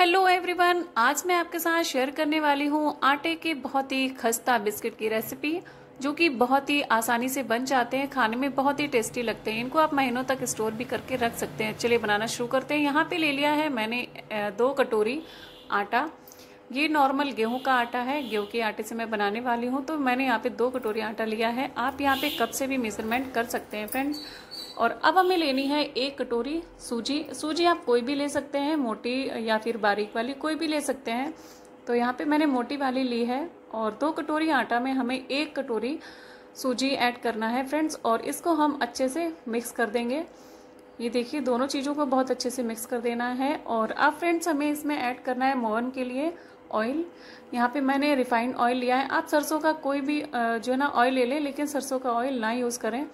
hello everyone आज मैं आपके साथ शेयर करने वाली हूँ आटे के बहुत ही खस्ता बिस्किट की रेसिपी जो कि बहुत ही आसानी से बन जाते हैं खाने में बहुत ही टेस्टी लगते हैं इनको आप महीनों तक स्टोर भी करके रख सकते हैं चलिए बनाना शुरू करते हैं यहाँ पे ले लिया है मैंने दो कटोरी आटा ये नॉर्मल गेहूं का आटा है गेहूं के आटे से मैं बनाने वाली हूँ तो मैंने यहाँ पे दो कटोरी आटा लिया है आप यहाँ पे कप से भी मेजरमेंट कर सकते हैं फ्रेंड्स और अब हमें लेनी है एक कटोरी सूजी सूजी आप कोई भी ले सकते हैं मोटी या फिर बारीक वाली कोई भी ले सकते हैं तो यहाँ पे मैंने मोटी वाली ली है और दो कटोरी आटा में हमें एक कटोरी सूजी ऐड करना है फ्रेंड्स और इसको हम अच्छे से मिक्स कर देंगे ये देखिए दोनों चीज़ों को बहुत अच्छे से मिक्स कर देना है और अब फ्रेंड्स हमें इसमें ऐड करना है मोहन के लिए ऑयल यहाँ पे मैंने रिफाइंड ऑयल लिया है आप सरसों का कोई भी जो है ना ऑयल ले लें लेकिन सरसों का ऑयल ना यूज़ करें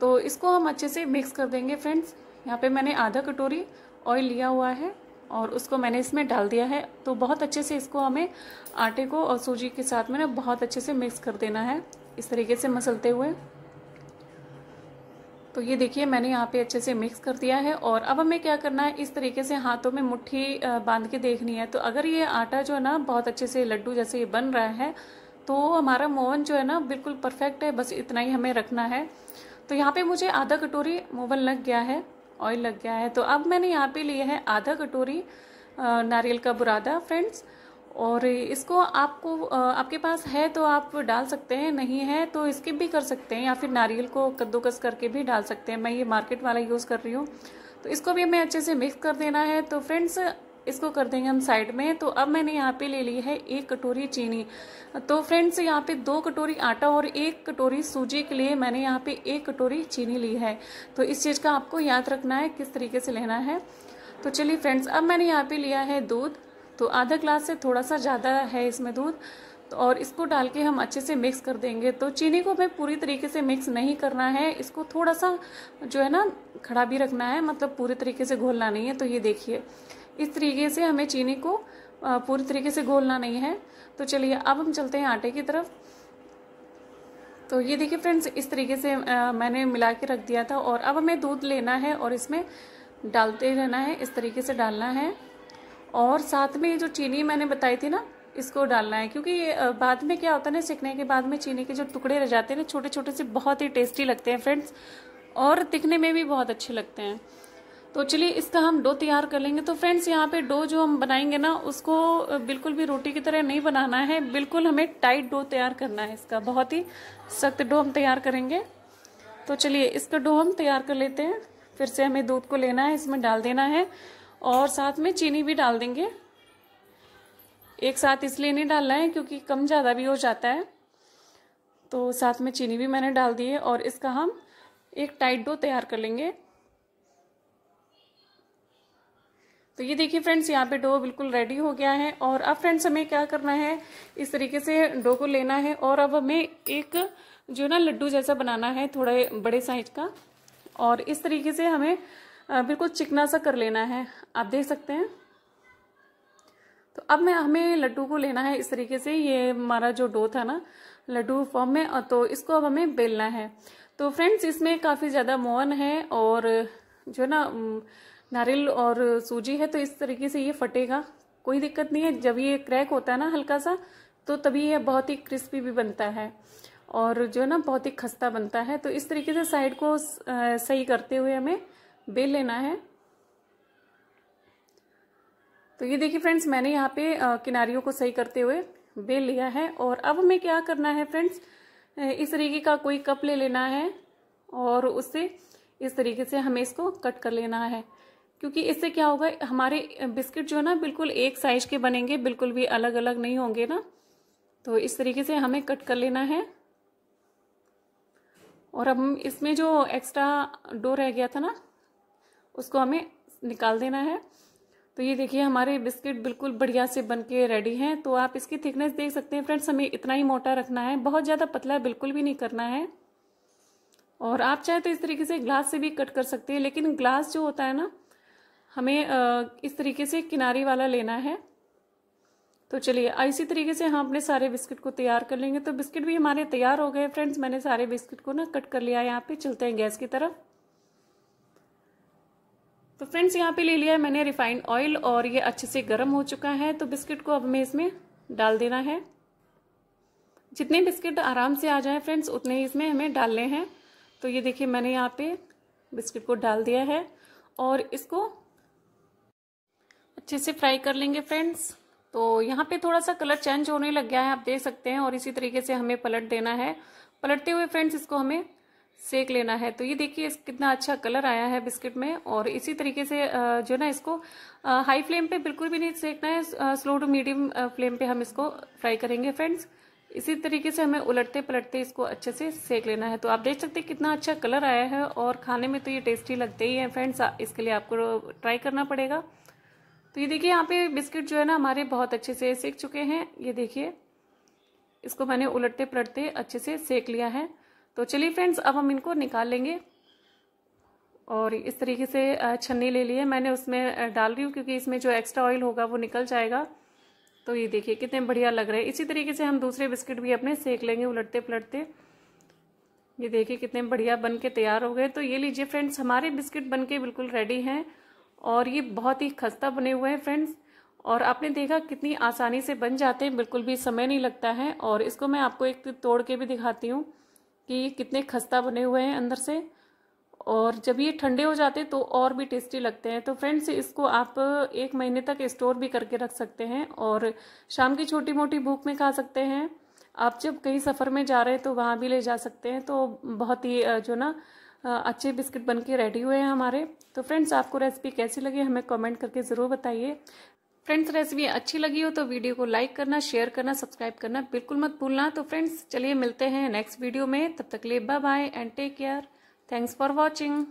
तो इसको हम अच्छे से मिक्स कर देंगे फ्रेंड्स यहाँ पे मैंने आधा कटोरी ऑयल लिया हुआ है और उसको मैंने इसमें डाल दिया है तो बहुत अच्छे से इसको हमें आटे को और सूजी के साथ में ना बहुत अच्छे से मिक्स कर देना है इस तरीके से मसलते हुए तो ये देखिए मैंने यहाँ पे अच्छे से मिक्स कर दिया है और अब हमें क्या करना है इस तरीके से हाथों में मुट्ठी बांध के देखनी है तो अगर ये आटा जो है ना बहुत अच्छे से लड्डू जैसे ये बन रहा है तो हमारा मोहन जो है ना बिल्कुल परफेक्ट है बस इतना ही हमें रखना है तो यहाँ पे मुझे आधा कटोरी मोवन लग गया है ऑयल लग गया है तो अब मैंने यहाँ पे लिया है आधा कटोरी नारियल का बुरादा फ्रेंड्स और इसको आपको आपके पास है तो आप डाल सकते हैं नहीं है तो स्किप भी कर सकते हैं या फिर नारियल को कद्दूकस करके भी डाल सकते हैं मैं ये मार्केट वाला यूज़ कर रही हूँ तो इसको भी हमें अच्छे से मिक्स कर देना है तो फ्रेंड्स इसको कर देंगे हम साइड में तो अब मैंने यहाँ पे ले ली है एक कटोरी चीनी तो फ्रेंड्स यहाँ पे दो कटोरी आटा और एक कटोरी सूजी के लिए मैंने यहाँ पे एक कटोरी चीनी ली है तो इस चीज़ का आपको याद रखना है किस तरीके से लेना है तो चलिए फ्रेंड्स अब मैंने यहाँ पे लिया है दूध तो आधा ग्लास से थोड़ा सा ज़्यादा है इसमें दूध तो और इसको डाल के हम अच्छे से मिक्स कर देंगे तो चीनी को हमें पूरी तरीके से मिक्स नहीं करना है इसको थोड़ा सा जो है ना खड़ा भी रखना है मतलब पूरे तरीके से घोलना नहीं है तो ये देखिए इस तरीके से हमें चीनी को पूरी तरीके से घोलना नहीं है तो चलिए अब हम चलते हैं आटे की तरफ तो ये देखिए फ्रेंड्स इस तरीके से मैंने मिला के रख दिया था और अब हमें दूध लेना है और इसमें डालते रहना है इस तरीके से डालना है और साथ में ये जो चीनी मैंने बताई थी ना इसको डालना है क्योंकि बाद में क्या होता है ना सीखने के बाद में चीनी के जो टुकड़े रह जाते हैं ना छोटे छोटे से बहुत ही टेस्टी लगते हैं फ्रेंड्स और दिखने में भी बहुत अच्छे लगते हैं तो चलिए इसका हम डो तैयार कर लेंगे तो फ्रेंड्स यहाँ पे डो जो हम बनाएंगे ना उसको बिल्कुल भी रोटी की तरह नहीं बनाना है बिल्कुल हमें टाइट डो तैयार करना है इसका बहुत ही सख्त डो हम तैयार करेंगे तो चलिए इसका डो हम तैयार कर लेते हैं फिर से हमें दूध को लेना है इसमें डाल देना है और साथ में चीनी भी डाल देंगे एक साथ इसलिए नहीं डालना है क्योंकि कम ज़्यादा भी हो जाता है तो साथ में चीनी भी मैंने डाल दी है और इसका हम एक टाइट डो तैयार कर लेंगे तो ये देखिए फ्रेंड्स यहाँ पे डो बिल्कुल रेडी हो गया है और अब फ्रेंड्स हमें क्या करना है इस तरीके से डो को लेना है और अब हमें एक जो ना लड्डू जैसा बनाना है थोड़े बड़े साइज का और इस तरीके से हमें बिल्कुल चिकना सा कर लेना है आप देख सकते हैं तो अब मैं हमें लड्डू को लेना है इस तरीके से ये हमारा जो डो था ना लड्डू फॉर्म में तो इसको अब हमें बेलना है तो फ्रेंड्स इसमें काफ़ी ज़्यादा मोहन है और जो ना नारियल और सूजी है तो इस तरीके से ये फटेगा कोई दिक्कत नहीं है जब ये क्रैक होता है ना हल्का सा तो तभी यह बहुत ही क्रिस्पी भी बनता है और जो है ना बहुत ही खस्ता बनता है तो इस तरीके से साइड को सही करते हुए हमें बेल लेना है तो ये देखिए फ्रेंड्स मैंने यहाँ पे किनारियों को सही करते हुए बेल लिया है और अब हमें क्या करना है फ्रेंड्स इस तरीके का कोई कप ले लेना है और उससे इस तरीके से हमें इसको कट कर लेना है क्योंकि इससे क्या होगा हमारे बिस्किट जो है ना बिल्कुल एक साइज के बनेंगे बिल्कुल भी अलग अलग नहीं होंगे ना तो इस तरीके से हमें कट कर लेना है और अब हम इसमें जो एक्स्ट्रा डो रह गया था ना उसको हमें निकाल देना है तो ये देखिए हमारे बिस्किट बिल्कुल बढ़िया से बन के रेडी हैं तो आप इसकी थिकनेस देख सकते हैं फ्रेंड्स हमें इतना ही मोटा रखना है बहुत ज़्यादा पतला बिल्कुल भी नहीं करना है और आप चाहे तो इस तरीके से ग्लास से भी कट कर सकते हैं लेकिन ग्लास जो होता है ना हमें इस तरीके से किनारी वाला लेना है तो चलिए इसी तरीके से हम अपने सारे बिस्किट को तैयार कर लेंगे तो बिस्किट भी हमारे तैयार हो गए फ्रेंड्स मैंने सारे बिस्किट को ना कट कर लिया है यहाँ पे चलते हैं गैस की तरफ तो फ्रेंड्स यहाँ पे ले लिया है मैंने रिफाइंड ऑयल और ये अच्छे से गर्म हो चुका है तो बिस्किट को अब हमें इसमें डाल देना है जितने बिस्किट आराम से आ जाए फ्रेंड्स उतने ही इसमें हमें डालने हैं तो ये देखिए मैंने यहाँ पे बिस्किट को डाल दिया है और इसको अच्छे से फ्राई कर लेंगे फ्रेंड्स तो यहाँ पे थोड़ा सा कलर चेंज होने लग गया है आप देख सकते हैं और इसी तरीके से हमें पलट देना है पलटते हुए फ्रेंड्स इसको हमें सेक लेना है तो ये देखिए कितना अच्छा कलर आया है बिस्किट में और इसी तरीके से जो ना इसको हाई फ्लेम पे बिल्कुल भी नहीं सेकना है स्लो टू मीडियम फ्लेम पे हम इसको फ्राई करेंगे फ्रेंड्स इसी तरीके से हमें उलटते पलटते इसको अच्छे से सेक लेना है तो आप देख सकते हैं कितना अच्छा कलर आया है और खाने में तो ये टेस्टी लगते ही है फ्रेंड्स इसके लिए आपको ट्राई करना पड़ेगा तो ये देखिए यहाँ पे बिस्किट जो है ना हमारे बहुत अच्छे से सेक चुके हैं ये देखिए इसको मैंने उलटते पलटते अच्छे से सेक लिया है तो चलिए फ्रेंड्स अब हम इनको निकाल लेंगे और इस तरीके से छन्नी ले ली है मैंने उसमें डाल रही हूँ क्योंकि इसमें जो एक्स्ट्रा ऑयल होगा वो निकल जाएगा तो ये देखिए कितने बढ़िया लग रहे हैं इसी तरीके से हम दूसरे बिस्किट भी अपने सेक लेंगे उलटते पलटते ये देखिए कितने बढ़िया बन के तैयार हो गए तो ये लीजिए फ्रेंड्स हमारे बिस्किट बन के बिल्कुल रेडी हैं और ये बहुत ही खस्ता बने हुए हैं फ्रेंड्स और आपने देखा कितनी आसानी से बन जाते हैं बिल्कुल भी समय नहीं लगता है और इसको मैं आपको एक तोड़ के भी दिखाती हूँ कि कितने खस्ता बने हुए हैं अंदर से और जब ये ठंडे हो जाते तो और भी टेस्टी लगते हैं तो फ्रेंड्स इसको आप एक महीने तक स्टोर भी करके रख सकते हैं और शाम की छोटी मोटी भूख में खा सकते हैं आप जब कहीं सफ़र में जा रहे हैं तो वहाँ भी ले जा सकते हैं तो बहुत ही जो ना अच्छे बिस्किट बन के रेडी हुए हैं हमारे तो फ्रेंड्स आपको रेसिपी कैसी लगी हमें कमेंट करके ज़रूर बताइए फ्रेंड्स रेसिपी अच्छी लगी हो तो वीडियो को लाइक करना शेयर करना सब्सक्राइब करना बिल्कुल मत भूलना तो फ्रेंड्स चलिए मिलते हैं नेक्स्ट वीडियो में तब तक लिए bye bye and take care thanks for watching